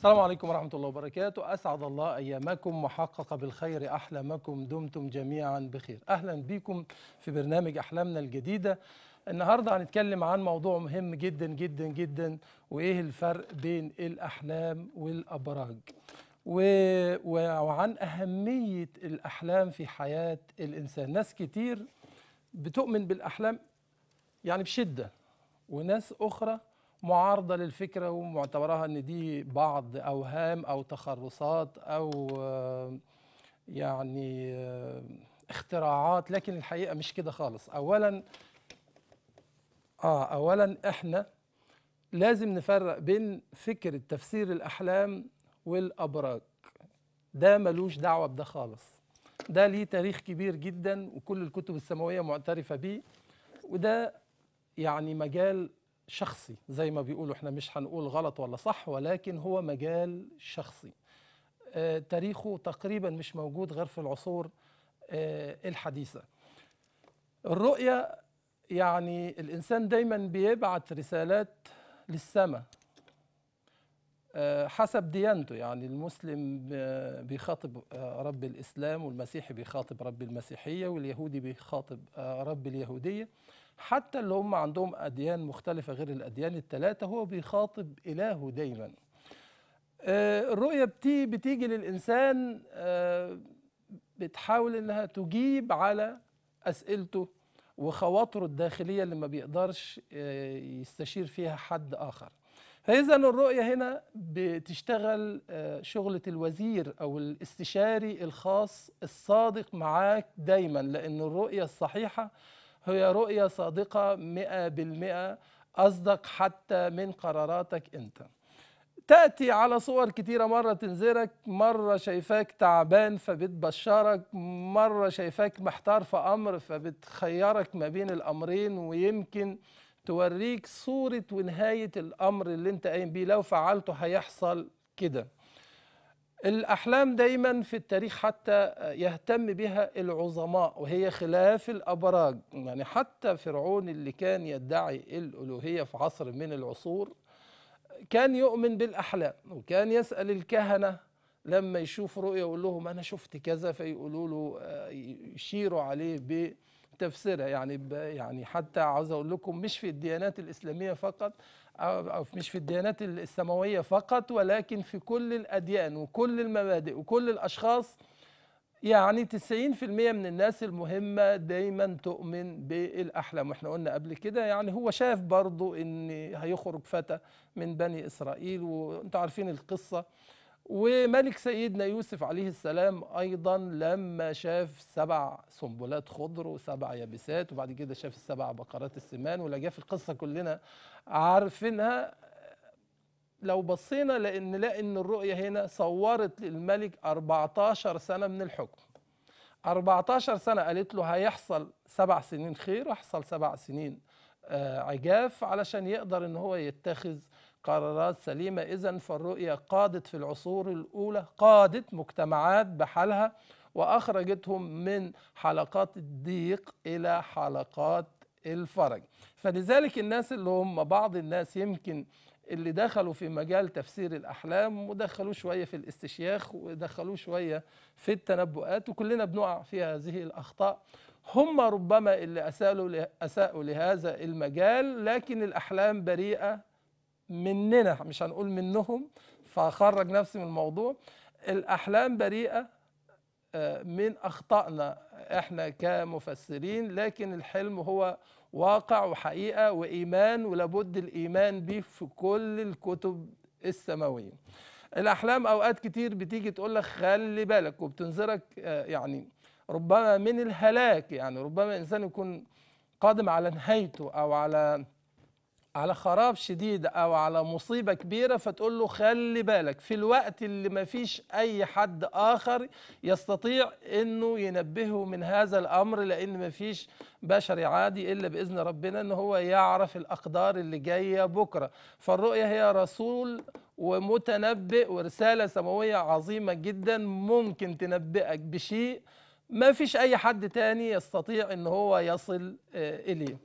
السلام عليكم ورحمة الله وبركاته أسعد الله أيامكم وحقق بالخير أحلامكم دمتم جميعا بخير أهلا بكم في برنامج أحلامنا الجديدة النهاردة هنتكلم عن موضوع مهم جدا جدا جدا وإيه الفرق بين الأحلام والأبراج و... وعن أهمية الأحلام في حياة الإنسان ناس كتير بتؤمن بالأحلام يعني بشدة وناس أخرى معارضه للفكره ومعتبرها ان دي بعض اوهام او تخرصات او آه، يعني آه، اختراعات لكن الحقيقه مش كده خالص اولا اه اولا احنا لازم نفرق بين فكره تفسير الاحلام والابراج ده ملوش دعوه بده خالص ده ليه تاريخ كبير جدا وكل الكتب السماويه معترفه بيه وده يعني مجال شخصي زي ما بيقولوا احنا مش هنقول غلط ولا صح ولكن هو مجال شخصي آه، تاريخه تقريبا مش موجود غير في العصور آه، الحديثة الرؤية يعني الإنسان دايما بيبعت رسالات للسماء آه، حسب ديانته يعني المسلم بيخاطب رب الإسلام والمسيحي بيخاطب رب المسيحية واليهودي بيخاطب رب اليهودية حتى اللي هم عندهم أديان مختلفة غير الأديان الثلاثة هو بيخاطب إلهه دايما آه، الرؤية بتي بتيجي للإنسان آه، بتحاول إنها تجيب على أسئلته وخواطره الداخلية اللي ما بيقدرش آه، يستشير فيها حد آخر فإذا الرؤية هنا بتشتغل شغلة الوزير أو الاستشاري الخاص الصادق معاك دايما لأن الرؤية الصحيحة هي رؤية صادقة مئة بالمئة أصدق حتى من قراراتك أنت تأتي على صور كتيرة مرة تنذرك مرة شايفاك تعبان فبتبشرك مرة شايفاك محتار في أمر فبتخيرك ما بين الأمرين ويمكن توريك صورة ونهاية الأمر اللي أنت قايم بيه لو فعلته هيحصل كده الأحلام دايما في التاريخ حتى يهتم بها العظماء وهي خلاف الأبراج يعني حتى فرعون اللي كان يدعي الألوهية في عصر من العصور كان يؤمن بالأحلام وكان يسأل الكهنة لما يشوف رؤية يقول لهم أنا شفت كذا فيقولوا له يشيروا آه، عليه بتفسيرها يعني يعني حتى عاوز أقول لكم مش في الديانات الإسلامية فقط أو مش في الديانات السماوية فقط ولكن في كل الأديان وكل المبادئ وكل الأشخاص يعني 90% من الناس المهمة دايما تؤمن بالأحلام واحنا قلنا قبل كده يعني هو شاف برضو ان هيخرج فتى من بني إسرائيل وانتوا عارفين القصة وملك سيدنا يوسف عليه السلام ايضا لما شاف سبع سنبلات خضر وسبع يابسات وبعد كده شاف السبع بقرات السمان ولا في القصه كلنا عارفينها لو بصينا لان نلاقي ان الرؤيه هنا صورت للملك 14 سنه من الحكم 14 سنه قالت له هيحصل سبع سنين خير ويحصل سبع سنين آه، عجاف علشان يقدر ان هو يتخذ قرارات سليمة إذا فالرؤية قادت في العصور الأولى قادت مجتمعات بحالها وأخرجتهم من حلقات الضيق إلى حلقات الفرج فلذلك الناس اللي هم بعض الناس يمكن اللي دخلوا في مجال تفسير الأحلام ودخلوه شوية في الاستشياخ ودخلوه شوية في التنبؤات وكلنا بنقع في هذه الأخطاء هم ربما اللي أساءوا لهذا المجال لكن الأحلام بريئة مننا مش هنقول منهم فخرج نفسي من الموضوع الاحلام بريئه آه، من اخطائنا احنا كمفسرين لكن الحلم هو واقع وحقيقه وايمان ولابد الايمان به في كل الكتب السماويه الاحلام اوقات كتير بتيجي تقول لك خلي بالك وبتنذرك آه، يعني ربما من الهلاك يعني ربما انسان يكون قادم على نهايته او على على خراب شديد او على مصيبه كبيره فتقول له خلي بالك في الوقت اللي ما فيش اي حد اخر يستطيع انه ينبهه من هذا الامر لان ما فيش بشري عادي الا باذن ربنا ان هو يعرف الاقدار اللي جايه بكره فالرؤيه هي رسول ومتنبئ ورساله سماويه عظيمه جدا ممكن تنبئك بشيء ما فيش اي حد تاني يستطيع ان هو يصل آه، اليه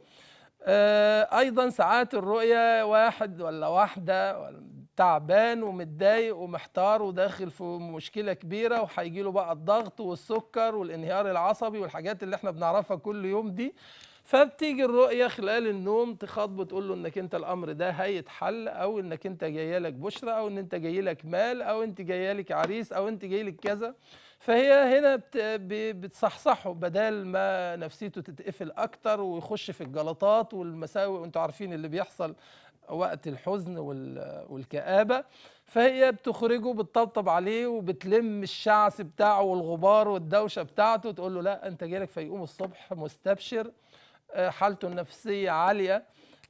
آه، ايضا ساعات الرؤيه واحد ولا واحده تعبان ومتضايق ومحتار وداخل في مشكله كبيره وهيجي له بقى الضغط والسكر والانهيار العصبي والحاجات اللي احنا بنعرفها كل يوم دي فبتيجي الرؤيه خلال النوم تخاطبه تقول له انك انت الامر ده هيتحل او انك انت جايه لك بشرى او ان انت جايلك لك مال او انت جايه لك عريس او انت جاي لك كذا فهي هنا بتصحصحه بدل ما نفسيته تتقفل اكتر ويخش في الجلطات والمساوئ وانتم عارفين اللي بيحصل وقت الحزن والكآبة فهي بتخرجه بتطبطب عليه وبتلم الشعث بتاعه والغبار والدوشة بتاعته تقول له لا أنت جالك فيقوم الصبح مستبشر آه، حالته النفسية عالية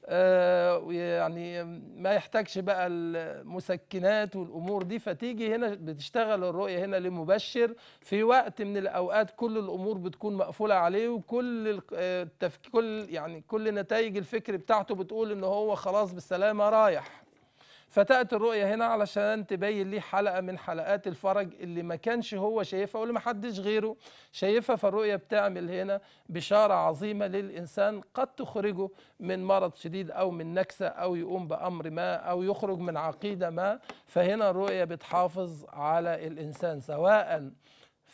آه، يعني ما يحتاجش بقى المسكنات والامور دي فتيجي هنا بتشتغل الرؤيه هنا لمبشر في وقت من الاوقات كل الامور بتكون مقفوله عليه وكل آه، التفكير كل يعني كل نتائج الفكر بتاعته بتقول ان هو خلاص بالسلامه رايح فتأتي الرؤية هنا علشان تبين ليه حلقة من حلقات الفرج اللي ما كانش هو شايفها واللي ما حدش غيره شايفها فالرؤية بتعمل هنا بشارة عظيمة للإنسان قد تخرجه من مرض شديد أو من نكسة أو يقوم بأمر ما أو يخرج من عقيدة ما فهنا الرؤية بتحافظ على الإنسان سواء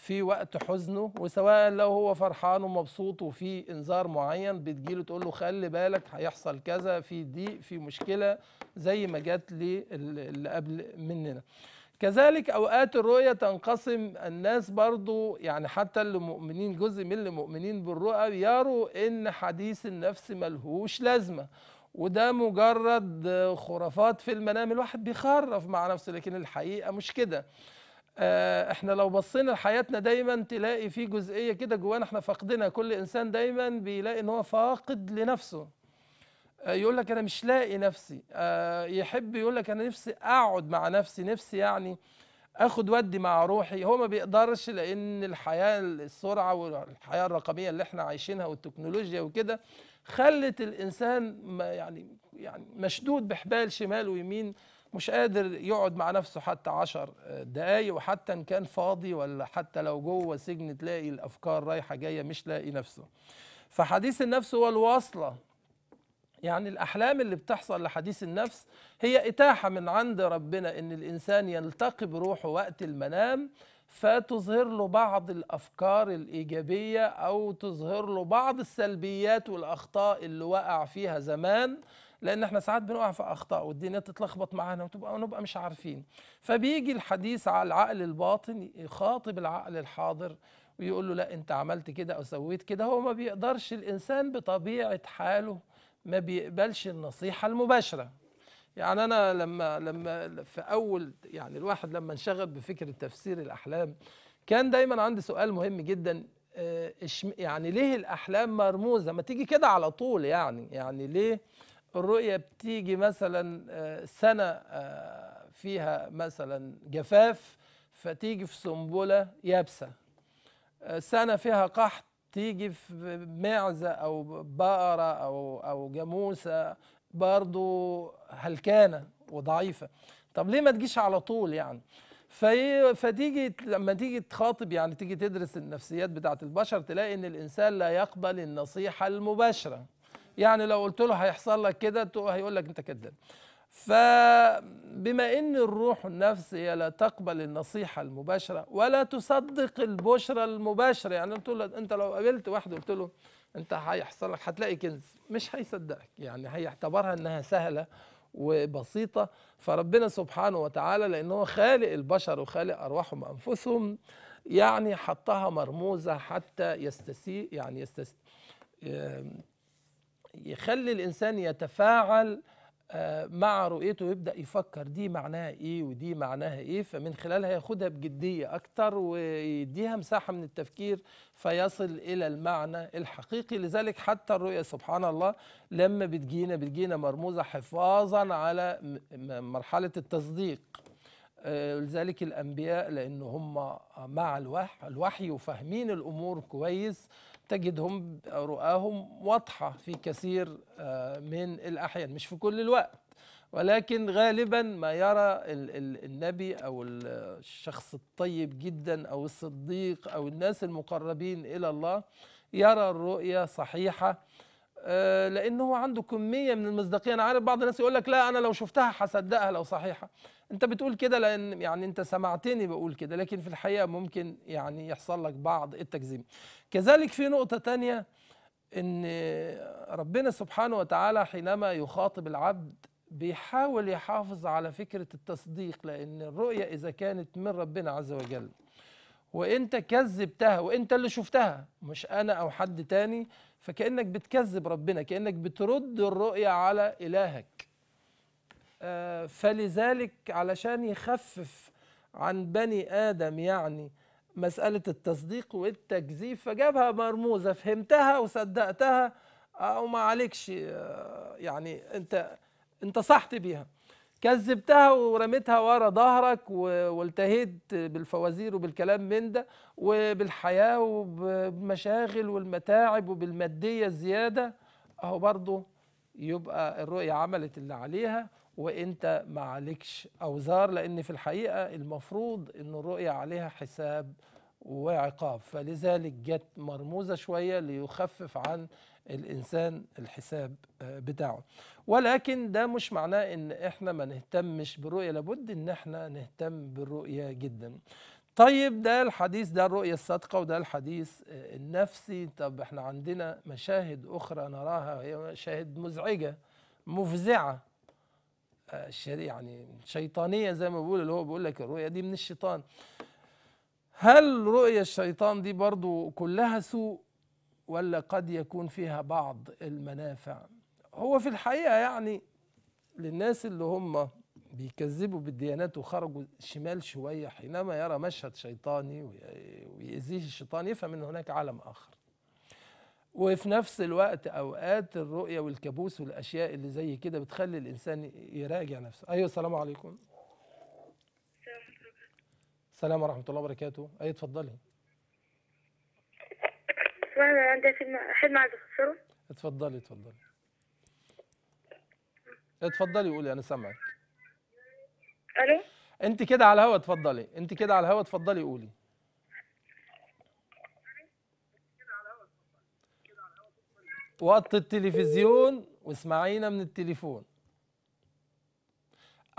في وقت حزنه وسواء لو هو فرحان ومبسوط وفي انذار معين بتجيله تقول له خلي بالك هيحصل كذا في ضيق في مشكله زي ما جت اللي قبل مننا كذلك اوقات الرؤيه تنقسم الناس برضو يعني حتى اللي مؤمنين جزء من اللي مؤمنين بالرؤى يروا ان حديث النفس ملهوش لازمه وده مجرد خرافات في المنام الواحد بيخرف مع نفسه لكن الحقيقه مش كده آه، احنا لو بصينا لحياتنا دايما تلاقي في جزئيه كده جوانا احنا فاقدينها كل انسان دايما بيلاقي ان هو فاقد لنفسه آه، يقول لك انا مش لاقي نفسي آه، يحب يقول لك انا نفسي اقعد مع نفسي نفسي يعني اخد ودي مع روحي هو ما بيقدرش لان الحياه السرعه والحياه الرقميه اللي احنا عايشينها والتكنولوجيا وكده خلت الانسان يعني يعني مشدود بحبال شمال ويمين مش قادر يقعد مع نفسه حتى عشر دقايق وحتى ان كان فاضي ولا حتى لو جوه سجن تلاقي الافكار رايحه جايه مش لاقي نفسه فحديث النفس هو الواصله يعني الاحلام اللي بتحصل لحديث النفس هي اتاحه من عند ربنا ان الانسان يلتقي بروحه وقت المنام فتظهر له بعض الافكار الايجابيه او تظهر له بعض السلبيات والاخطاء اللي وقع فيها زمان لان احنا ساعات بنقع في اخطاء والدنيا تتلخبط معانا وتبقى ونبقى مش عارفين فبيجي الحديث على العقل الباطن يخاطب العقل الحاضر ويقول له لا انت عملت كده او سويت كده هو ما بيقدرش الانسان بطبيعه حاله ما بيقبلش النصيحه المباشره يعني انا لما لما في اول يعني الواحد لما انشغل بفكره تفسير الاحلام كان دايما عندي سؤال مهم جدا آه، يعني ليه الاحلام مرموزه ما تيجي كده على طول يعني يعني ليه الرؤية بتيجي مثلا آه، سنة آه، فيها مثلا جفاف فتيجي في سنبلة يابسة آه، سنة فيها قحط تيجي في معزة أو بقرة أو أو جاموسة برضو هلكانة وضعيفة طب ليه ما تجيش على طول يعني في فتيجي لما تيجي تخاطب يعني تيجي تدرس النفسيات بتاعة البشر تلاقي ان الانسان لا يقبل النصيحة المباشرة يعني لو قلت له هيحصل لك كده هيقول لك انت كذاب فبما ان الروح النفس هي لا تقبل النصيحه المباشره ولا تصدق البشرى المباشره يعني قلت له انت لو قابلت واحد قلت له انت هيحصل لك هتلاقي كنز مش هيصدقك يعني هيعتبرها انها سهله وبسيطه فربنا سبحانه وتعالى لان هو خالق البشر وخالق ارواحهم انفسهم يعني حطها مرموزه حتى يستسيء يعني يستسي يخلي الانسان يتفاعل آه، مع رؤيته ويبدا يفكر دي معناها ايه ودي معناها ايه فمن خلالها ياخدها بجديه اكتر ويديها مساحه من التفكير فيصل الى المعنى الحقيقي لذلك حتى الرؤيه سبحان الله لما بتجينا بتجينا مرموزه حفاظا على مرحله التصديق آه، لذلك الانبياء لان هم مع الوحي, الوحي وفاهمين الامور كويس تجدهم رؤاهم واضحة في كثير آه، من الأحيان مش في كل الوقت ولكن غالبا ما يرى النبي أو الشخص الطيب جدا أو الصديق أو الناس المقربين إلى الله يرى الرؤية صحيحة آه، لانه هو عنده كميه من المصداقيه انا عارف بعض الناس يقول لك لا انا لو شفتها هصدقها لو صحيحه انت بتقول كده لان يعني انت سمعتني بقول كده لكن في الحقيقه ممكن يعني يحصل لك بعض التكذيب كذلك في نقطه تانية ان ربنا سبحانه وتعالى حينما يخاطب العبد بيحاول يحافظ على فكره التصديق لان الرؤيه اذا كانت من ربنا عز وجل وانت كذبتها وانت اللي شفتها مش انا او حد تاني فكأنك بتكذب ربنا كأنك بترد الرؤية على إلهك آه، فلذلك علشان يخفف عن بني آدم يعني مسألة التصديق والتكذيب فجابها مرموزة فهمتها وصدقتها آه، وما عليكش آه، يعني أنت انت صحت بيها كذبتها ورميتها ورا ظهرك والتهيت بالفوازير وبالكلام من ده وبالحياه وبمشاغل والمتاعب وبالماديه الزياده اهو برضه يبقى الرؤيه عملت اللي عليها وانت ما عليكش اوزار لان في الحقيقه المفروض ان الرؤيه عليها حساب وعقاب فلذلك جت مرموزه شويه ليخفف عن الانسان الحساب آه، بتاعه ولكن ده مش معناه ان احنا ما نهتمش بالرؤيه لابد ان احنا نهتم بالرؤيه جدا طيب ده الحديث ده الرؤية الصادقة وده الحديث آه، النفسي طب احنا عندنا مشاهد أخرى نراها هي مشاهد مزعجة مفزعة آه، يعني شيطانية زي ما بيقول اللي هو بيقول لك الرؤية دي من الشيطان هل رؤية الشيطان دي برضو كلها سوء ولا قد يكون فيها بعض المنافع هو في الحقيقة يعني للناس اللي هم بيكذبوا بالديانات وخرجوا شمال شوية حينما يرى مشهد شيطاني ويأذيه الشيطان يفهم أن هناك عالم آخر وفي نفس الوقت أوقات الرؤية والكابوس والأشياء اللي زي كده بتخلي الإنسان يراجع نفسه أيوة السلام عليكم السلام ورحمة الله وبركاته أيوة اتفضلي بس عندي حلم عايز اخسره اتفضلي اتفضلي اتفضلي قولي انا سامعك الو انت كده على الهوا اتفضلي انت كده على الهوا اتفضلي قولي وطي التلفزيون واسمعينا من التليفون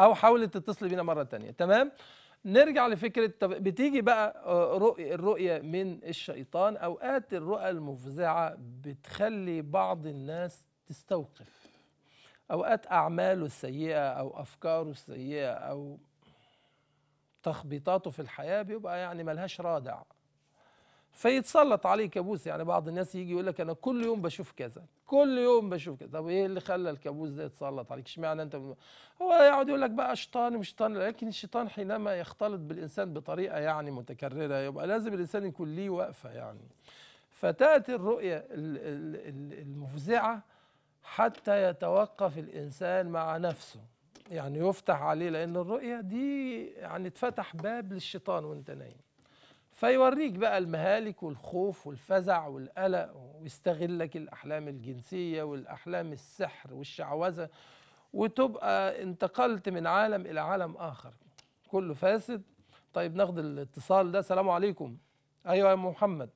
او حاولي تتصلي بينا مره تانية تمام نرجع لفكره طب بتيجي بقى آه، رؤية الرؤيه من الشيطان اوقات الرؤى المفزعه بتخلي بعض الناس تستوقف اوقات اعماله السيئه او افكاره السيئه او تخبيطاته في الحياه بيبقى يعني ملهاش رادع فيتسلط عليه كابوس يعني بعض الناس يجي يقول لك انا كل يوم بشوف كذا كل يوم بشوف كذا طب ايه اللي خلى الكابوس ده يتسلط عليك اشمعنى انت بم... هو يقعد يقول لك بقى شيطان مش شيطان لكن الشيطان حينما يختلط بالانسان بطريقه يعني متكرره يبقى لازم الانسان يكون ليه وقفه يعني فتاتي الرؤيه المفزعه حتى يتوقف الانسان مع نفسه يعني يفتح عليه لان الرؤيه دي يعني اتفتح باب للشيطان وانت نايم فيوريك بقى المهالك والخوف والفزع والقلق ويستغلك الأحلام الجنسية والأحلام السحر والشعوذة وتبقى انتقلت من عالم إلى عالم آخر كله فاسد طيب ناخد الاتصال ده السلام عليكم أيوة يا محمد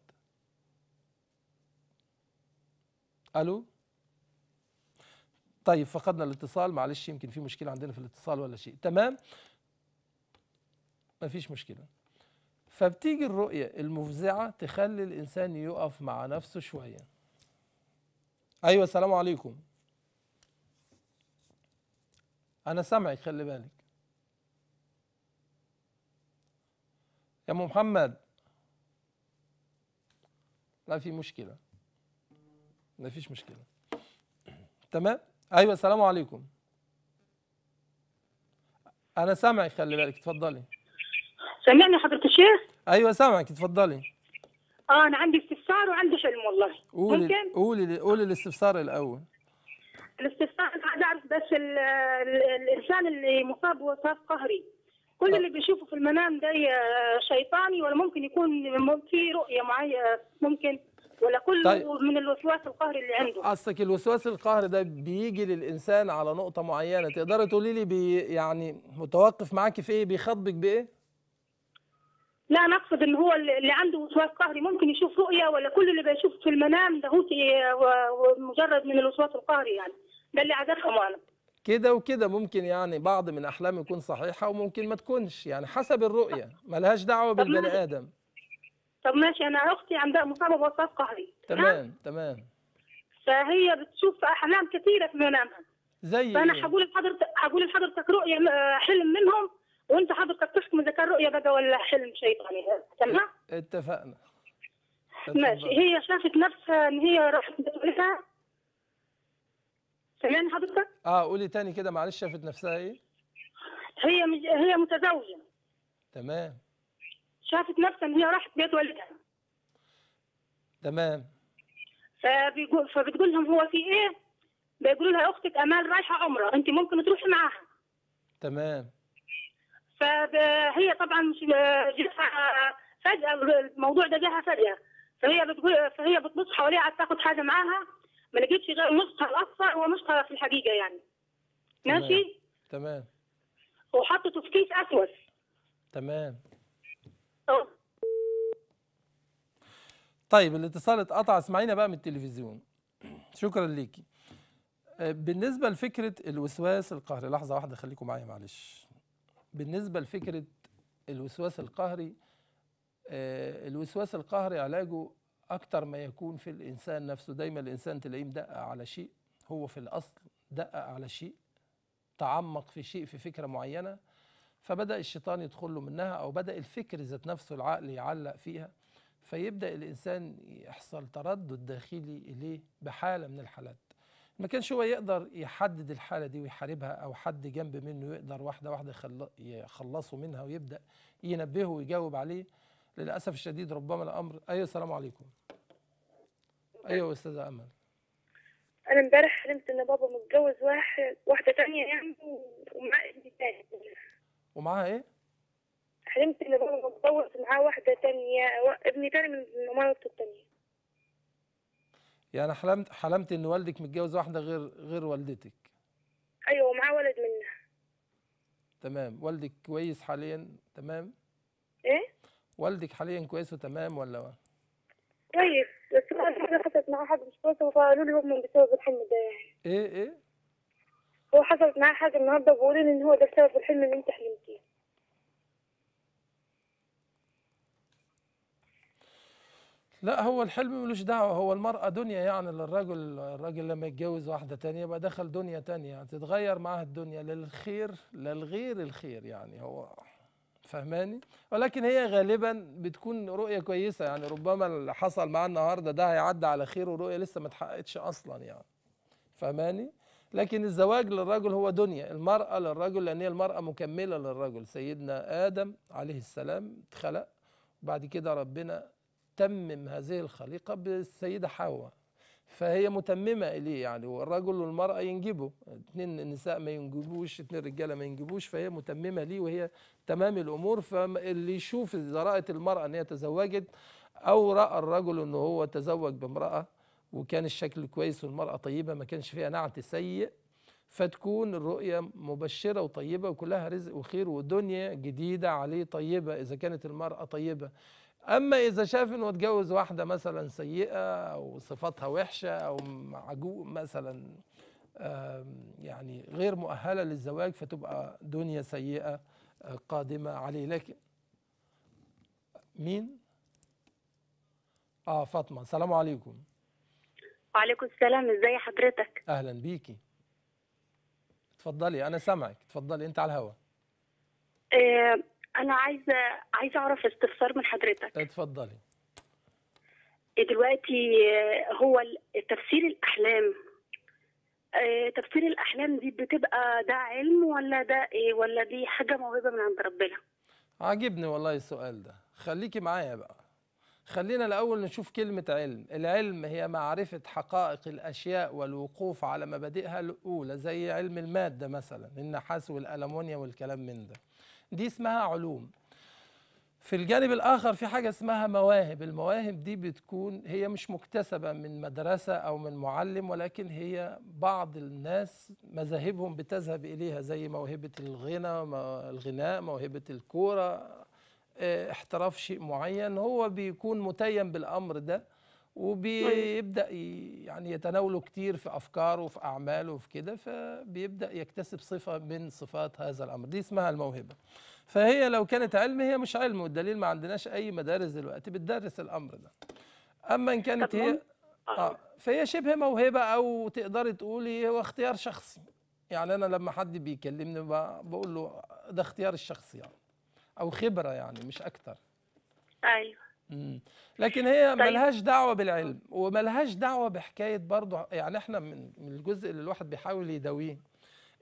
ألو طيب فقدنا الاتصال معلش يمكن في مشكلة عندنا في الاتصال ولا شيء تمام مفيش مشكلة فبتيجي الرؤية المفزعة تخلي الإنسان يقف مع نفسه شوية أيوة السلام عليكم أنا سامعك خلي بالك يا أم محمد لا في مشكلة ما فيش مشكلة تمام أيوة السلام عليكم أنا سامعك خلي بالك اتفضلي سامعني حضرتك شيخ ايوه سامعك تفضلي اه انا عندي استفسار وعندي حلم والله قولي ممكن؟ قولي قولي الاستفسار الاول الاستفسار انا اعرف بس الانسان اللي مصاب بوصاف قهري كل آه. اللي بيشوفه في المنام ده شيطاني ولا ممكن يكون في رؤيه معينه ممكن ولا كله طيب. من الوسواس القهري اللي عنده قصدك الوسواس القهري ده بيجي للانسان على نقطه معينه تقدري تقولي لي بي يعني متوقف معاكي في ايه بيخاطبك بايه لا نقصد ان هو اللي عنده وسواس قهري ممكن يشوف رؤيه ولا كل اللي بيشوف في المنام ده هو مجرد من الوسواس القهري يعني ده اللي عادتهم انا كده وكده ممكن يعني بعض من احلام يكون صحيحه وممكن ما تكونش يعني حسب الرؤيه ملهاش دعوه بالبني ادم طب ماشي انا اختي عندها مصابه بوسواس قهري تمام تمام فهي بتشوف احلام كثيره في منامها زي فانا هقول إيه؟ لحضرتك هقول لحضرتك رؤيه آه، حلم منهم وانت حضرتك تحكم اذا كان رؤيه بقى ولا حلم شيطاني تمام اتفقنا ماشي هي شافت نفسها ان هي راحت بتقولها سمعني حضرتك؟ اه قولي تاني كده معلش شافت نفسها ايه؟ هي مج... هي متزوجه تمام شافت نفسها ان هي راحت بيت والدها تمام فبيقول فبتقول لهم هو في ايه؟ بيقولوا لها اختك امال رايحه عمره انت ممكن تروحي معاها تمام فهي طبعا جاها فجأة الموضوع ده جاها فجأة فهي بتقول فهي بتبص حواليها عشان تاخد حاجة معاها ما لقيتش غير نصها الأصفر ونصها في الحقيقة يعني ماشي تمام وحطته في كيس أسود تمام طيب الاتصال اتقطع اسمعينا بقى من التلفزيون شكرا ليكي آه، بالنسبة لفكرة الوسواس القهري لحظة واحدة خليكم معايا معلش بالنسبة لفكرة الوسواس القهري آه، الوسواس القهري علاجه أكتر ما يكون في الإنسان نفسه دايما الإنسان تلاقيه مدقق على شيء هو في الأصل دقق على شيء تعمق في شيء في فكرة معينة فبدأ الشيطان يدخل له منها أو بدأ الفكر ذات نفسه العقل يعلق فيها فيبدأ الإنسان يحصل تردد داخلي إليه بحالة من الحالات ما كانش هو يقدر يحدد الحالة دي ويحاربها أو حد جنب منه يقدر واحدة واحدة يخلصه منها ويبدأ ينبهه ويجاوب عليه للأسف الشديد ربما الأمر أيوة السلام عليكم أيوة أستاذة أمل أنا امبارح حلمت إن بابا متجوز واحد واحدة تانية يعني ومعاه ابن تاني ومعاها إيه؟ حلمت إن بابا متجوز معاه واحدة تانية ابن تاني من مامته التانية يعني حلمت حلمت ان والدك متجوز واحده غير غير والدتك ايوه ومعاه ولد منها تمام والدك كويس حاليا تمام ايه والدك حاليا كويس وتمام ولا كويس طيب، بس انا حصلت معاه حاجه مش كويسه فقالوا لي هم بسبب الحلم ده يعني ايه ايه هو حصلت معاه حاجه النهارده بيقولوا لي ان هو ده بسبب الحلم اللي انت حلمتيه لا هو الحلم ملوش دعوه هو المراه دنيا يعني للرجل الراجل لما يتجوز واحده تانية يبقى دخل دنيا تانية يعني تتغير معاها الدنيا للخير للغير الخير يعني هو فهماني ولكن هي غالبا بتكون رؤيه كويسه يعني ربما اللي حصل معاه النهارده ده هيعدي على خير ورؤيه لسه ما اتحققتش اصلا يعني فهماني لكن الزواج للرجل هو دنيا المرأة للرجل لأن هي المرأة مكملة للرجل سيدنا آدم عليه السلام اتخلق وبعد كده ربنا تمم هذه الخليقة بالسيدة حواء فهي متممة إليه يعني والرجل والمرأة ينجبوا اثنين نساء ما ينجبوش اثنين رجالة ما ينجبوش فهي متممة ليه وهي تمام الأمور فاللي يشوف جراءة المرأة إن هي تزوجت أو رأى الرجل إن هو تزوج بامرأة وكان الشكل كويس والمرأة طيبة ما كانش فيها نعت سيء فتكون الرؤية مبشرة وطيبة وكلها رزق وخير ودنيا جديدة عليه طيبة إذا كانت المرأة طيبة اما اذا شاف انه اتجوز واحده مثلا سيئه او صفاتها وحشه او معجوق مثلا يعني غير مؤهله للزواج فتبقى دنيا سيئه آه، قادمه عليه لكن مين؟ اه فاطمه السلام عليكم وعليكم السلام ازي حضرتك اهلا بيكي اتفضلي انا سامعك اتفضلي انت على الهوا آه، انا عايزه عايزه اعرف استفسار من حضرتك اتفضلي إيه دلوقتي آه، هو تفسير الاحلام آه، تفسير الاحلام دي بتبقى ده علم ولا ده ايه ولا دي حاجه موهبه من عند ربنا عاجبني والله السؤال ده خليكي معايا بقى خلينا الاول نشوف كلمه علم العلم هي معرفه حقائق الاشياء والوقوف على مبادئها الاولى زي علم الماده مثلا النحاس والالمونيا والكلام من ده دي اسمها علوم في الجانب الآخر في حاجة اسمها مواهب المواهب دي بتكون هي مش مكتسبة من مدرسة أو من معلم ولكن هي بعض الناس مذاهبهم بتذهب إليها زي موهبة الغنى الغناء موهبة الكورة آه، احتراف شيء معين هو بيكون متيم بالأمر ده طيب. وبيبدا يعني يتناوله كتير في افكاره وفي اعماله وفي كده فبيبدا يكتسب صفه من صفات هذا الامر دي اسمها الموهبه فهي لو كانت علم هي مش علم والدليل ما عندناش اي مدارس دلوقتي بتدرس الامر ده اما ان كانت هي آه. اه فهي شبه موهبه او تقدري تقولي هو اختيار شخصي يعني انا لما حد بيكلمني بقول له ده اختيار الشخصي يعني او خبره يعني مش اكتر ايوه لكن هي طيب. ملهاش دعوه بالعلم وملهاش دعوه بحكايه برضه يعني احنا من الجزء اللي الواحد بيحاول يداويه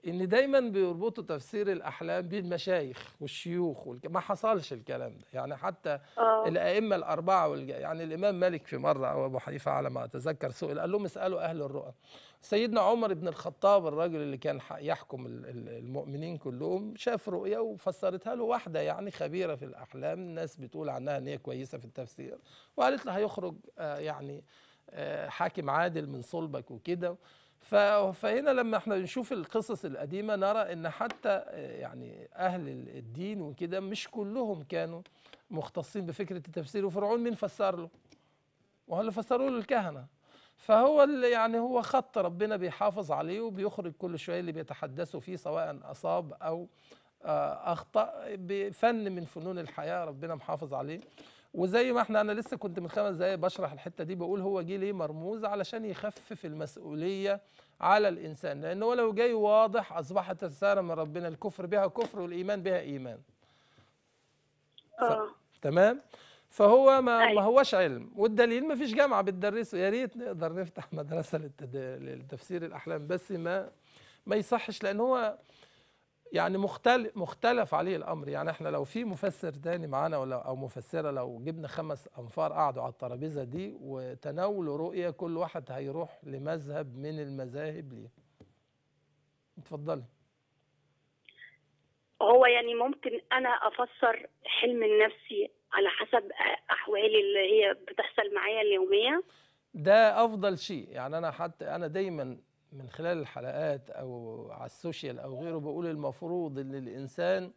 ان دايما بيربطوا تفسير الاحلام بالمشايخ والشيوخ والك... ما حصلش الكلام ده يعني حتى أوه. الائمه الاربعه والج... يعني الامام مالك في مره او ابو حنيفه على ما اتذكر سئل قال لهم اسالوا اهل الرؤى سيدنا عمر بن الخطاب الراجل اللي كان يحكم المؤمنين كلهم شاف رؤيا وفسرتها له واحده يعني خبيره في الاحلام الناس بتقول عنها ان هي كويسه في التفسير وقالت له هيخرج آه، يعني آه، حاكم عادل من صلبك وكده فهنا لما احنا نشوف القصص القديمه نرى ان حتى آه، يعني اهل الدين وكده مش كلهم كانوا مختصين بفكره التفسير وفرعون مين فسر له؟ وهو اللي فسروا له الكهنه فهو اللي يعني هو خط ربنا بيحافظ عليه وبيخرج كل شويه اللي بيتحدثوا فيه سواء اصاب او آه، اخطا بفن من فنون الحياه ربنا محافظ عليه وزي ما احنا انا لسه كنت من خمس دقايق بشرح الحته دي بقول هو جه ليه مرموز علشان يخفف المسؤوليه على الانسان لان هو لو جاي واضح اصبحت رساله من ربنا الكفر بها كفر والايمان بها ايمان. اه تمام؟ فهو ما, أيوة. ما هوش علم والدليل ما فيش جامعه بتدرسه يا ريت نقدر نفتح مدرسه للتفسير الاحلام بس ما ما يصحش لان هو يعني مختلف مختلف عليه الامر يعني احنا لو في مفسر تاني معانا ولا او مفسره لو جبنا خمس انفار قعدوا على الترابيزه دي وتناولوا رؤيه كل واحد هيروح لمذهب من المذاهب ليه اتفضلي هو يعني ممكن انا افسر حلم النفسي على حسب احوالي اللي هي بتحصل معايا اليوميه ده افضل شيء يعني انا حتى انا دايما من خلال الحلقات او على السوشيال او غيره بقول المفروض ان الانسان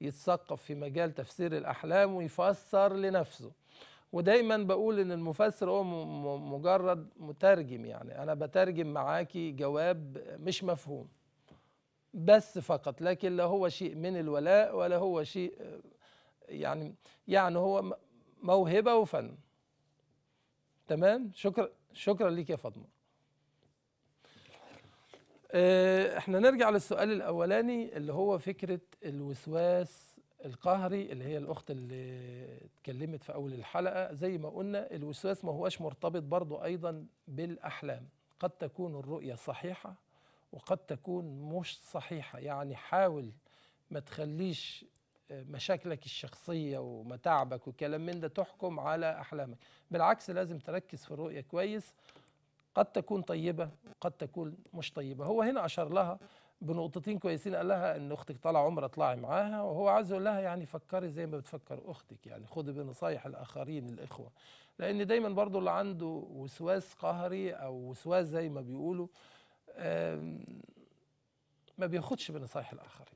يتثقف في مجال تفسير الاحلام ويفسر لنفسه ودايما بقول ان المفسر هو مجرد مترجم يعني انا بترجم معاكي جواب مش مفهوم بس فقط لكن لا هو شيء من الولاء ولا هو شيء يعني يعني هو موهبه وفن تمام شكرا شكرا ليك يا فاطمه آه، احنا نرجع للسؤال الاولاني اللي هو فكره الوسواس القهري اللي هي الاخت اللي اتكلمت في اول الحلقه زي ما قلنا الوسواس ما هوش مرتبط برضه ايضا بالاحلام قد تكون الرؤيه صحيحه وقد تكون مش صحيحه يعني حاول ما تخليش آه، مشاكلك الشخصيه ومتاعبك وكلام من ده تحكم على احلامك بالعكس لازم تركز في الرؤيه كويس قد تكون طيبة وقد تكون مش طيبة هو هنا أشار لها بنقطتين كويسين قال لها ان اختك طالعه عمره اطلعي معاها وهو عايز يقول لها يعني فكري زي ما بتفكر اختك يعني خدي بنصايح الاخرين الاخوه لان دايما برضو اللي عنده وسواس قهري او وسواس زي ما بيقولوا ما بياخدش بنصايح الاخرين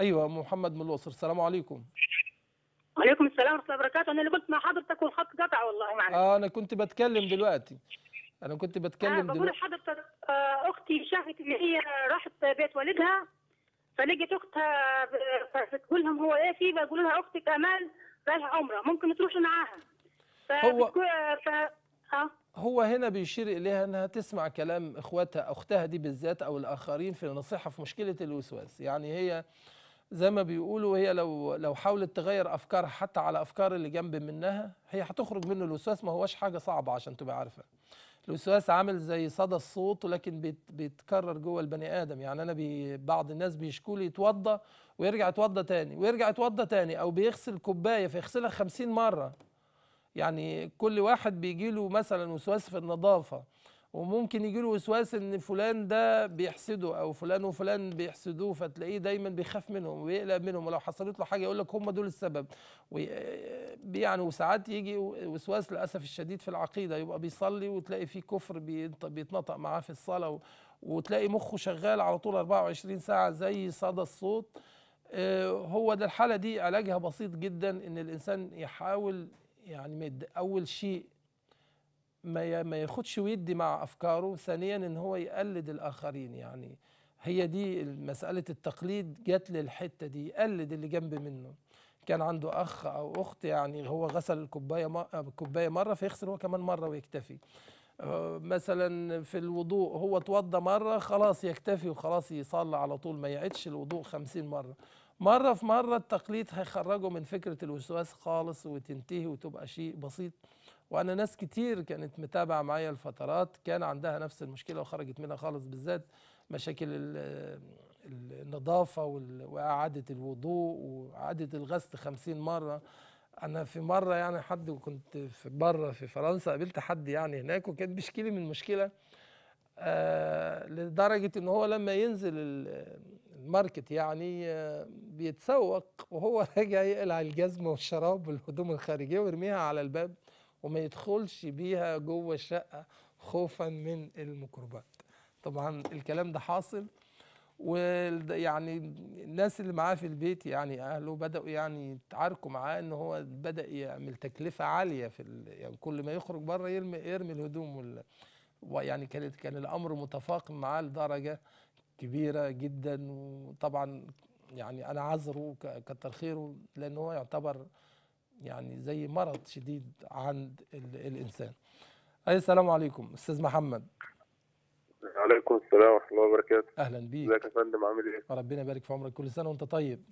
ايوه محمد من الاقصر السلام عليكم وعليكم السلام ورحمه الله وبركاته انا اللي قلت مع حضرتك والخط قطع والله معلش اه انا كنت بتكلم دلوقتي انا كنت بتكلم آه بقول لحضرتك آه اختي شافت ان هي راحت بيت والدها فلقيت اختها آه، بتقول لهم هو ايه في بيقولوا لها اختك امال لها عمره ممكن تروحي معاها هو ف... آه. هو هنا بيشير اليها انها تسمع كلام اخواتها اختها دي بالذات او الاخرين في النصيحه في مشكله الوسواس يعني هي زي ما بيقولوا هي لو لو حاولت تغير افكارها حتى على افكار اللي جنب منها هي هتخرج منه الوسواس ما هوش حاجه صعبه عشان تبقى عارفه الوسواس عامل زي صدى الصوت ولكن بيتكرر جوه البني ادم يعني انا بي بعض الناس بيشكوا لي يتوضى ويرجع يتوضى تاني ويرجع يتوضى تاني او بيغسل كوبايه فيغسلها 50 مره يعني كل واحد بيجي له مثلا وسواس في النظافه وممكن يجي له وسواس ان فلان ده بيحسده او فلان وفلان بيحسدوه فتلاقيه دايما بيخاف منهم ويقلق منهم ولو حصلت له حاجه يقول لك هم دول السبب يعني وساعات يجي وسواس للاسف الشديد في العقيده يبقى بيصلي وتلاقي في كفر بيتنطق معاه في الصلاه وتلاقي مخه شغال على طول 24 ساعه زي صدى الصوت آه، هو ده الحاله دي علاجها بسيط جدا ان الانسان يحاول يعني اول شيء ما ما ياخدش ويدي مع افكاره ثانيا ان هو يقلد الاخرين يعني هي دي مساله التقليد جت للحته دي يقلد اللي جنب منه كان عنده اخ او اخت يعني هو غسل الكوبايه الكوبايه مره فيغسل هو كمان مره ويكتفي آه، مثلا في الوضوء هو اتوضى مره خلاص يكتفي وخلاص يصلي على طول ما يعيدش الوضوء خمسين مره مره في مره التقليد هيخرجه من فكره الوسواس خالص وتنتهي وتبقى شيء بسيط وانا ناس كتير كانت متابعه معايا الفترات كان عندها نفس المشكله وخرجت منها خالص بالذات مشاكل آه، النظافه واعاده الوضوء واعاده الغسل 50 مره انا في مره يعني حد وكنت في بره في فرنسا قابلت حد يعني هناك وكان بيشكي لي من مشكله آه لدرجه ان هو لما ينزل الماركت يعني آه بيتسوق وهو راجع يقلع الجزمه والشراب والهدوم الخارجيه ويرميها على الباب وما يدخلش بيها جوه الشقه خوفا من الميكروبات طبعا الكلام ده حاصل ويعني الناس اللي معاه في البيت يعني اهله بداوا يعني يتعاركوا معاه ان هو بدا يعمل تكلفه عاليه في يعني كل ما يخرج بره يرمي يرمي الهدوم وال ويعني كان كان الامر متفاقم معاه لدرجه كبيره جدا وطبعا يعني انا عذره كتر خيره لان هو يعتبر يعني زي مرض شديد عند الانسان اي السلام عليكم استاذ محمد عليكم السلام ورحمه الله وبركاته اهلا بيك ازيك يا فندم عامل ايه ربنا يبارك في عمرك كل سنه وانت طيب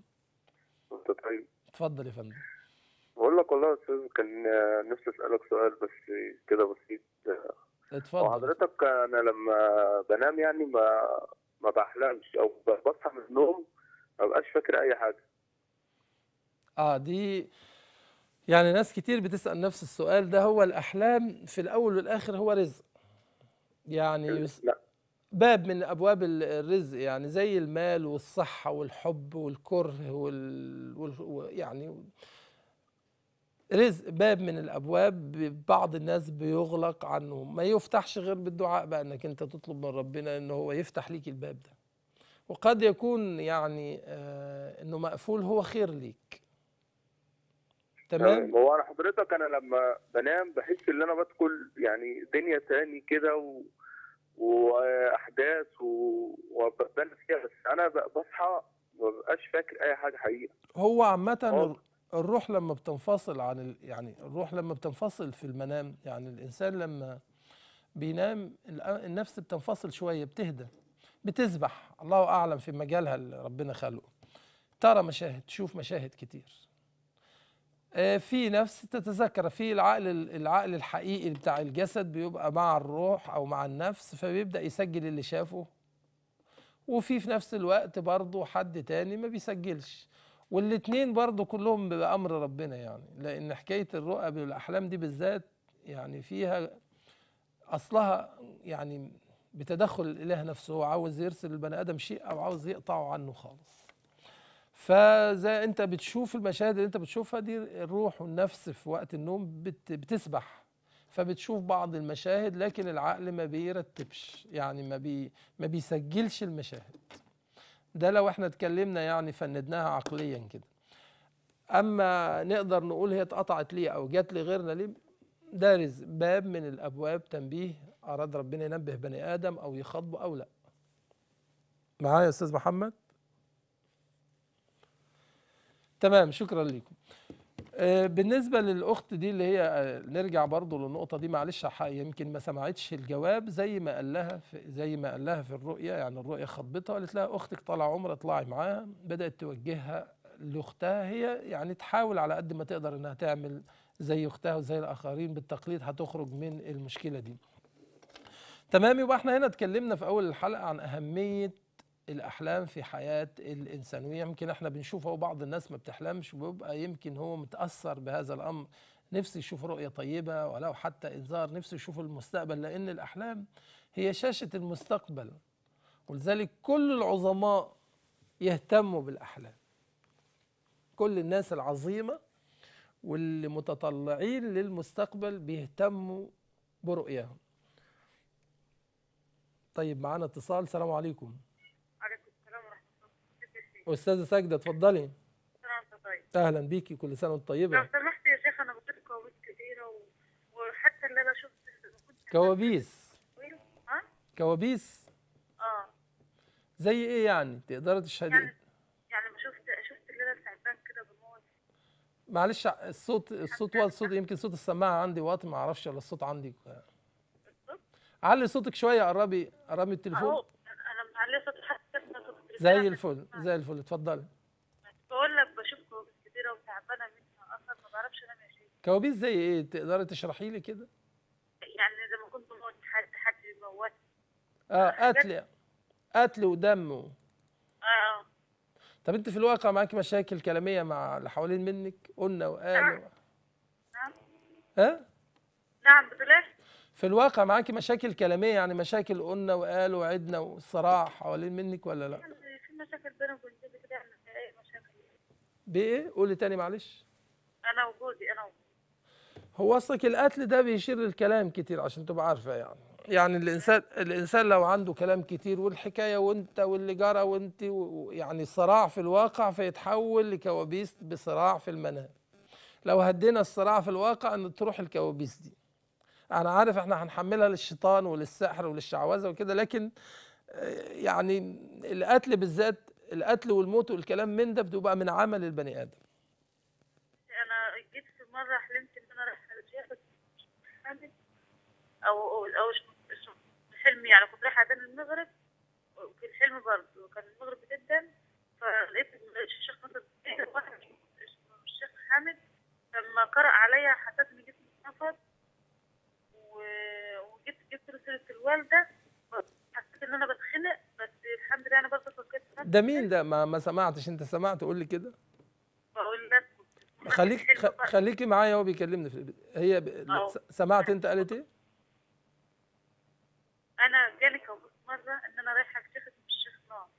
وانت طيب اتفضل يا فندم بقول لك والله يا استاذ كان نفسي اسالك سؤال بس كده بسيط اتفضل وحضرتك انا لما بنام يعني ما ما بحلمش او بصحى من النوم ما بقاش فاكر اي حاجه اه دي يعني ناس كتير بتسأل نفس السؤال ده هو الأحلام في الأول والآخر هو رزق يعني إيه، يس... باب من أبواب الرزق يعني زي المال والصحة والحب والكره وال... وال... يعني رزق باب من الابواب بعض الناس بيغلق عنه ما يفتحش غير بالدعاء بقى انك انت تطلب من ربنا ان هو يفتح ليك الباب ده وقد يكون يعني آه انه مقفول هو خير ليك تمام هو انا حضرتك انا لما بنام بحس ان انا بدخل يعني دنيا تاني كده و... واحداث و... وببان فيها بس انا بصحى ما ببقاش فاكر اي حاجه حقيقه هو عامه الروح لما بتنفصل عن ال... يعني الروح لما بتنفصل في المنام يعني الانسان لما بينام النفس بتنفصل شويه بتهدى بتسبح الله اعلم في مجالها اللي ربنا خلقه ترى مشاهد تشوف مشاهد كتير آه، في نفس تتذكر في العقل العقل الحقيقي بتاع الجسد بيبقى مع الروح او مع النفس فبيبدا يسجل اللي شافه وفي في نفس الوقت برضه حد تاني ما بيسجلش والاتنين برضه كلهم بامر ربنا يعني لان حكايه الرؤى بالاحلام دي بالذات يعني فيها اصلها يعني بتدخل الاله نفسه هو عاوز يرسل البني ادم شيء او عاوز يقطعه عنه خالص فزي انت بتشوف المشاهد اللي انت بتشوفها دي الروح والنفس في وقت النوم بت بتسبح فبتشوف بعض المشاهد لكن العقل ما بيرتبش يعني ما بي ما بيسجلش المشاهد ده لو احنا اتكلمنا يعني فندناها عقليا كده اما نقدر نقول هي اتقطعت ليه او جت لغيرنا ليه ده باب من الابواب تنبيه اراد ربنا ينبه بني ادم او يخاطبه او لا معايا يا استاذ محمد تمام شكرا لكم آه، بالنسبه للاخت دي اللي هي آه، نرجع برضو للنقطه دي معلش يمكن ما سمعتش الجواب زي ما قال لها زي ما قال لها في الرؤيه يعني الرؤيه خطبتها قالت لها اختك طالعه عمره اطلعي معاها بدات توجهها لاختها هي يعني تحاول على قد ما تقدر انها تعمل زي اختها وزي الاخرين بالتقليد هتخرج من المشكله دي تمام يبقى احنا هنا اتكلمنا في اول الحلقه عن اهميه الاحلام في حياه الانسان ويمكن احنا بنشوفه بعض الناس ما بتحلمش وبيبقى يمكن هو متاثر بهذا الامر نفسي يشوف رؤيه طيبه ولو حتى انذار نفسي يشوف المستقبل لان الاحلام هي شاشه المستقبل ولذلك كل العظماء يهتموا بالاحلام كل الناس العظيمه واللي متطلعين للمستقبل بيهتموا برؤياهم طيب معانا اتصال سلام عليكم استاذه ساجده اتفضلي نعم، طيب. اهلا بيكي كل سنه وانت طيبه لو نعم، سمحتي يا شيخ انا بطير كوابيس كتيره وحتى اللي انا شفت كوابيس ها كوابيس اه زي ايه يعني تقدري تشهدي يعني يعني ما شفت اللي أنا تعبان كده بموت معلش الصوت الصوت ولا الصوت يمكن صوت السماعه عندي وقت ما اعرفش ولا الصوت عندي علي صوتك شويه قربي قربي التليفون اهو انا معلي صوتي زي الفل زي الفل اتفضلي بقول لك بشوف كوابيس كتيره وتعبانه منها اصلا ما بعرفش انام يا شيخ كوابيس زي ايه تقدري تشرحي لي كده يعني زي ما كنت بموت حد حد بيموت اه قتل قتل ودم و... آه،, اه طب انت في الواقع معاك مشاكل كلاميه مع اللي حوالين منك قلنا وقال نعم, نعم. ها نعم نعم بتلاقي إيه؟ في الواقع معاكي مشاكل كلاميه يعني مشاكل قلنا وقال وعدنا والصراع حوالين منك ولا لا؟ نعم. مشاكل بيني وبين جوزي كده مشاكل بايه؟ قولي تاني معلش انا وجوزي انا وجوزي هو اصلك القتل ده بيشير للكلام كتير عشان تبقى عارفه يعني يعني الانسان الانسان لو عنده كلام كتير والحكايه وانت واللي جرى وانت يعني صراع في الواقع فيتحول لكوابيس بصراع في المنام لو هدينا الصراع في الواقع ان تروح الكوابيس دي انا عارف احنا هنحملها للشيطان وللسحر وللشعوذه وكده لكن يعني القتل بالذات القتل والموت والكلام من ده بتبقى من عمل البني ادم انا جيت في مره حلمت ان انا رايحه الجهه بس او او حلمي يعني كنت رايحه بين المغرب وفي الحلم برضه كان المغرب جدا فلقيت الشيخ نصر الشيخ حامد لما قرأ عليا حسيت ان جسمي اتنفض وجبت جبت رساله الوالده ان انا بتخنق بس الحمد لله انا برضه فكرت ده مين ده ما, ما سمعتش انت سمعت قول لي كده بقول خليك خليكي معايا هو بيكلمني في البيت هي ب... سمعت انت قالت ايه؟ انا جالي كابوس مره ان انا رايحه اكتشف في الشيخ ناصر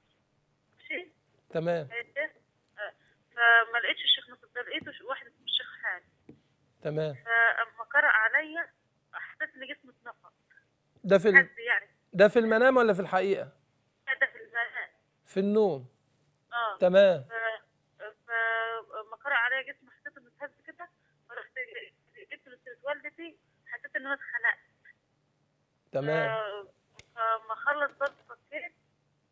ماشي؟ تمام آه. فما لقيتش الشيخ ناصر ده لقيته واحد اسمه الشيخ حاج تمام فاما قرأ عليا حسيت ان جسمي اتنفض ده في ال... يعني ده في المنام ولا في الحقيقه ده في المنام في النوم اه تمام فما قرأ عليا جسمي حسيت انه اتهز كده ورحت جبت رسالة والدتي حسيت ان انا اتخنقت تمام فما خلص برضه فكيت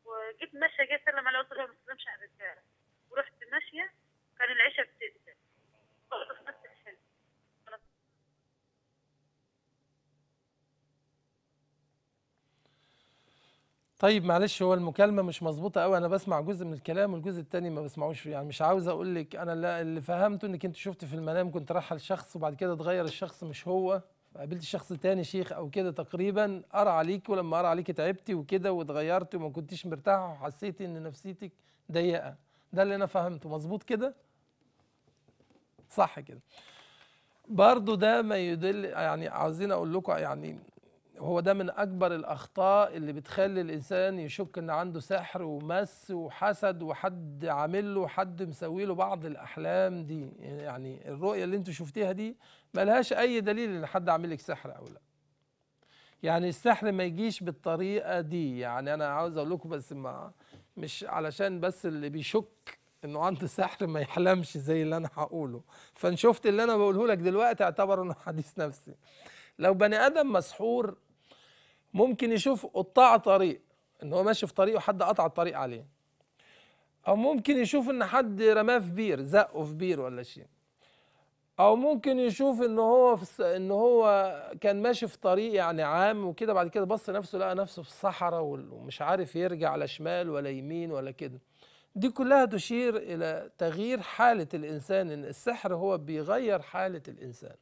وجيت ماشيه جاي اسلم على قلت لها ما تسلمش على الرجاله ورحت ماشيه كان العشاء طيب معلش هو المكالمه مش مظبوطه قوي انا بسمع جزء من الكلام والجزء الثاني ما بسمعوش يعني مش عاوز اقول لك انا اللي فهمته انك انت شفت في المنام كنت رايحه لشخص وبعد كده اتغير الشخص مش هو قابلت شخص تاني شيخ او كده تقريبا قرا عليك ولما قرا عليك تعبتي وكده واتغيرتي وما كنتيش مرتاحه وحسيتي ان نفسيتك ضيقه ده اللي انا فهمته مظبوط كده صح كده برضو ده ما يدل يعني عاوزين اقول لكم يعني هو ده من اكبر الاخطاء اللي بتخلي الانسان يشك ان عنده سحر ومس وحسد وحد عامل له حد مسوي له بعض الاحلام دي يعني الرؤيه اللي انت شفتيها دي ملهاش اي دليل ان حد عامل لك سحر او لا يعني السحر ما يجيش بالطريقه دي يعني انا عاوز اقول لكم بس ما مش علشان بس اللي بيشك انه عنده سحر ما يحلمش زي اللي انا هقوله فان شفت اللي انا بقوله لك دلوقتي اعتبره انه حديث نفسي لو بني ادم مسحور ممكن يشوف قطاع طريق ان هو ماشي في طريقه حد قطع الطريق عليه او ممكن يشوف ان حد رماه في بير زقه في بير ولا شيء او ممكن يشوف ان هو في ان هو كان ماشي في طريق يعني عام وكده بعد كده بص نفسه لقى نفسه في الصحراء ومش عارف يرجع لا شمال ولا يمين ولا كده دي كلها تشير الى تغيير حاله الانسان ان السحر هو بيغير حاله الانسان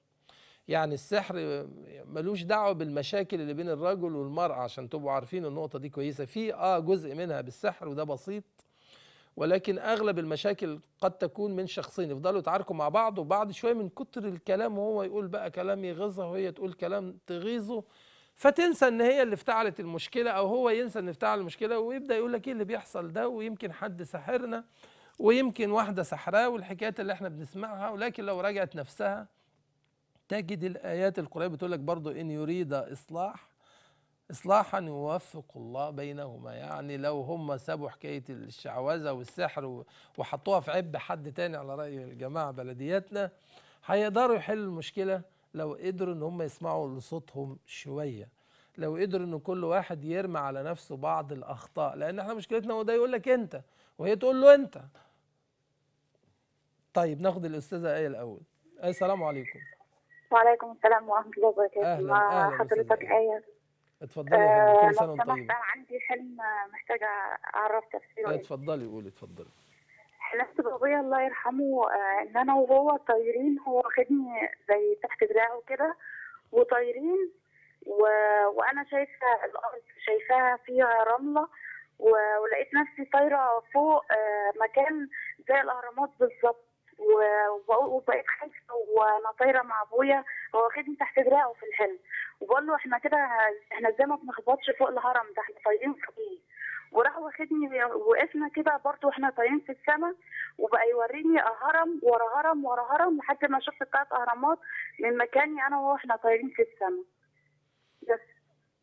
يعني السحر ملوش دعوه بالمشاكل اللي بين الرجل والمراه عشان تبقوا عارفين النقطه دي كويسه في اه جزء منها بالسحر وده بسيط ولكن اغلب المشاكل قد تكون من شخصين يفضلوا يتعاركوا مع بعض وبعد شويه من كتر الكلام وهو يقول بقى كلام يغيظها وهي تقول كلام تغيظه فتنسى ان هي اللي افتعلت المشكله او هو ينسى ان افتعل المشكله ويبدا يقول لك ايه اللي بيحصل ده ويمكن حد سحرنا ويمكن واحده سحراه والحكايات اللي احنا بنسمعها ولكن لو راجعت نفسها تجد الآيات القرآنية بتقول لك برضو إن يريد إصلاح إصلاحا يوفق الله بينهما يعني لو هم سابوا حكاية الشعوذة والسحر وحطوها في عب حد تاني على رأي الجماعة بلدياتنا هيقدروا يحلوا المشكلة لو قدروا إن هم يسمعوا لصوتهم شوية لو قدروا إن كل واحد يرمي على نفسه بعض الأخطاء لأن إحنا مشكلتنا هو ده يقول لك أنت وهي تقول له أنت طيب ناخد الأستاذة آية الأول آية، السلام عليكم وعليكم السلام ورحمه الله وبركاته مع أهلا حضرتك ايه اتفضلي يا آه، كل سنه وانت طيبه انا عندي حلم محتاجه اعرف تفسيره إيه. اتفضلي قولي اتفضلي حلمت بابويا الله يرحمه آه، ان انا وهو طايرين هو واخدني زي تحت دراعه كده وطايرين و... وانا شايفه الارض شايفاها فيها رمله و... ولقيت نفسي طايره فوق آه، مكان زي الاهرامات بالظبط وبقيت خايفه وانا طايره مع ابويا هو واخدني تحت دراعه في الحلم وبقول له احنا كده احنا ازاي ما بنخبطش فوق الهرم ده احنا طايرين فوقيه وراح واخدني وقفنا كده برضه واحنا طايرين في السماء وبقى يوريني هرم ورا هرم ورا هرم لحد ما شفت ثلاث اهرامات من مكاني انا وهو احنا طايرين في السماء بس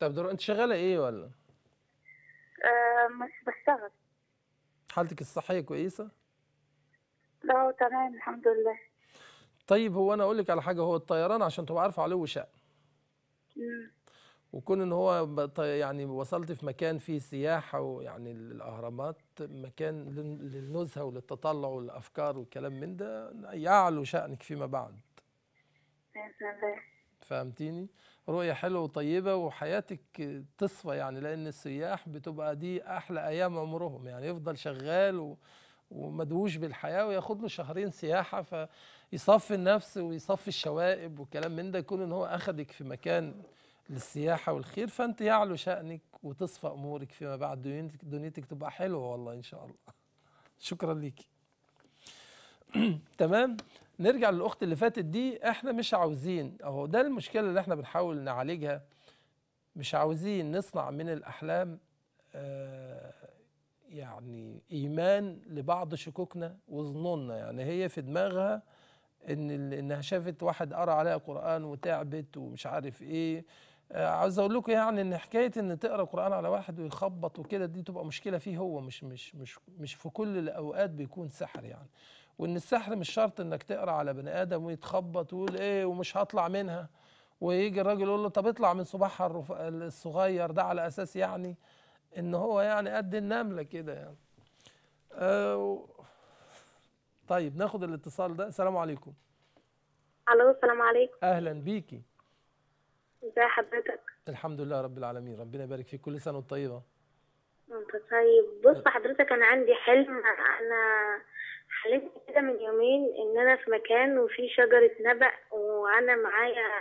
طب دلوقتي انت شغاله ايه ولا؟ آه مش بشتغل حالتك الصحيه كويسه؟ لا تمام الحمد لله طيب هو انا اقول لك على حاجه هو الطيران عشان تبقى عارفه علو شق وكون ان هو يعني وصلت في مكان فيه سياحه ويعني الاهرامات مكان للنزهه وللتطلع والافكار والكلام من ده يعلو شانك فيما بعد فهمتيني رؤيه حلوه وطيبه وحياتك تصفى يعني لان السياح بتبقى دي احلى ايام عمرهم يعني يفضل شغال و... ومدهوش بالحياه وياخد له شهرين سياحه فيصفي النفس ويصفي الشوائب والكلام من ده يكون ان هو اخدك في مكان للسياحه والخير فانت يعلو شانك وتصفى امورك فيما بعد دنيتك دنيتك تبقى حلوه والله ان شاء الله شكرا ليكي تمام نرجع للاخت اللي فاتت دي احنا مش عاوزين اهو ده المشكله اللي احنا بنحاول نعالجها مش عاوزين نصنع من الاحلام آه يعني ايمان لبعض شكوكنا وظنوننا يعني هي في دماغها ان انها شافت واحد قرا عليها قران وتعبت ومش عارف ايه آه، عايز اقول لكم يعني ان حكايه ان تقرا قران على واحد ويخبط وكده دي تبقى مشكله فيه هو مش مش مش مش في كل الاوقات بيكون سحر يعني وان السحر مش شرط انك تقرا على بني ادم ويتخبط ويقول ايه ومش هطلع منها ويجي الراجل يقول له طب اطلع من صباحها الصغير ده على اساس يعني ان هو يعني قد النمله كده يعني أو آه، طيب ناخد الاتصال ده السلام عليكم الو السلام عليكم اهلا بيكي ازي حضرتك الحمد لله رب العالمين ربنا يبارك فيك كل سنه وانت طيبه وانت طيب بص حضرتك انا عندي حلم انا حلمت كده من يومين ان انا في مكان وفي شجره نبق وانا معايا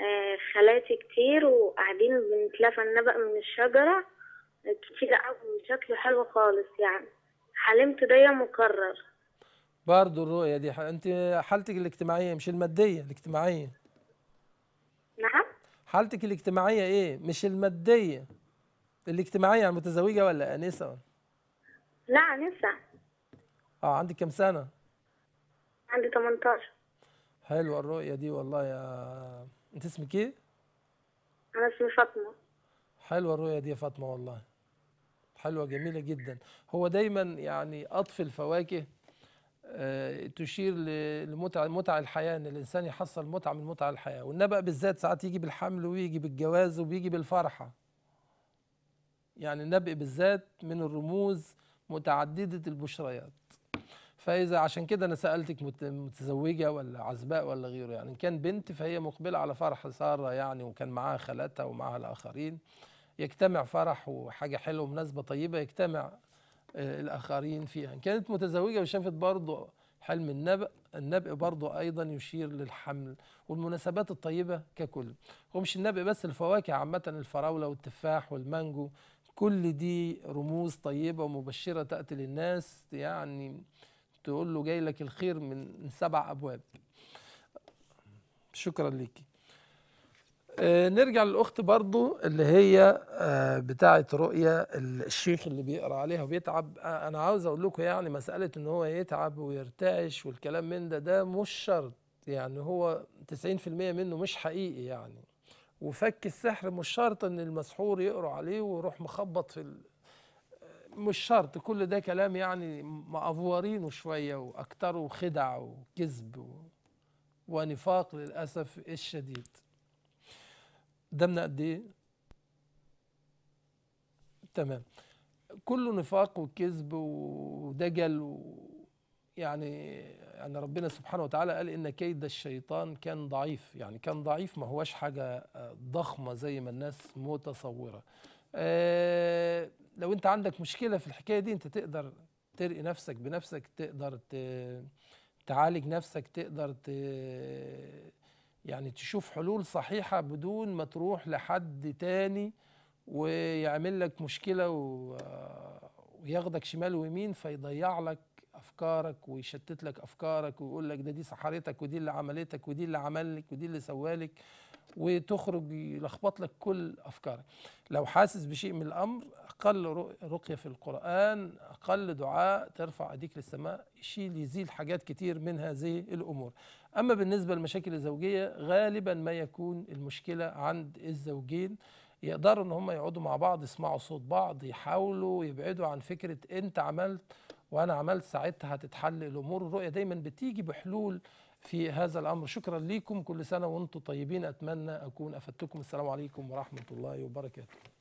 آه، خالاتي كتير وقاعدين بنتلفى النبأ من الشجره كتير قوي شكله حلو خالص يعني حلمت بيا مكرر برضه الرؤية دي ح... انت حالتك الاجتماعية مش المادية الاجتماعية نعم حالتك الاجتماعية ايه مش المادية الاجتماعية يعني متزوجة ولا آنسة لا آنسة اه عندك كام سنة عندي 18 حلوة الرؤية دي والله يا انت اسمك ايه انا اسمي فاطمة حلوة الرؤية دي يا فاطمة والله حلوة جميلة جدا هو دايما يعني اطفي الفواكه آه، تشير لمتعة متع الحياة إن الإنسان يحصل متعة من متع الحياة والنبأ بالذات ساعات يجي بالحمل ويجي بالجواز وبيجي بالفرحة يعني النبأ بالذات من الرموز متعددة البشريات فإذا عشان كده أنا سألتك متزوجة ولا عزباء ولا غيره يعني إن كان بنت فهي مقبلة على فرح سارة يعني وكان معاها خالتها ومعاها الآخرين يجتمع فرح وحاجه حلوه ومناسبه طيبه يجتمع آه، الاخرين فيها ان كانت متزوجه وشافت برضو حلم النبأ النبأ برضو أيضا يشير للحمل والمناسبات الطيبة ككل ومش النبأ بس الفواكه عامة الفراولة والتفاح والمانجو كل دي رموز طيبة ومبشرة تأتي للناس يعني تقول له جاي لك الخير من سبع أبواب شكرا ليكي آه، نرجع للاخت برضو اللي هي آه، بتاعه رؤيه الشيخ اللي بيقرا عليها وبيتعب آه، انا عاوز اقول لكم يعني مساله ان هو يتعب ويرتعش والكلام من ده ده مش شرط يعني هو 90% منه مش حقيقي يعني وفك السحر مش شرط ان المسحور يقرا عليه ويروح مخبط في مش شرط كل ده كلام يعني مأفورينه شويه واكتره خدع وكذب ونفاق للاسف الشديد دمنا قد ايه تمام كله نفاق وكذب ودجل و يعني يعني ربنا سبحانه وتعالى قال ان كيد الشيطان كان ضعيف يعني كان ضعيف ما هواش حاجه آه، ضخمه زي ما الناس متصوره آه لو انت عندك مشكله في الحكايه دي انت تقدر ترقي نفسك بنفسك تقدر تعالج نفسك تقدر ت يعني تشوف حلول صحيحة بدون ما تروح لحد تاني ويعمل لك مشكلة وياخدك شمال ويمين فيضيع لك أفكارك ويشتت لك أفكارك ويقول لك ده دي سحرتك ودي اللي عملتك ودي اللي عملك ودي اللي سوالك وتخرج يلخبط لك كل افكارك لو حاسس بشيء من الامر اقل رقيه في القران اقل دعاء ترفع ايديك للسماء يشيل يزيل حاجات كتير من هذه الامور اما بالنسبه للمشاكل الزوجيه غالبا ما يكون المشكله عند الزوجين يقدروا ان هم يقعدوا مع بعض يسمعوا صوت بعض يحاولوا يبعدوا عن فكره انت عملت وانا عملت ساعتها هتتحل الامور الرؤيه دايما بتيجي بحلول في هذا الأمر شكرا لكم كل سنة وأنتم طيبين أتمنى أكون أفدتكم السلام عليكم ورحمة الله وبركاته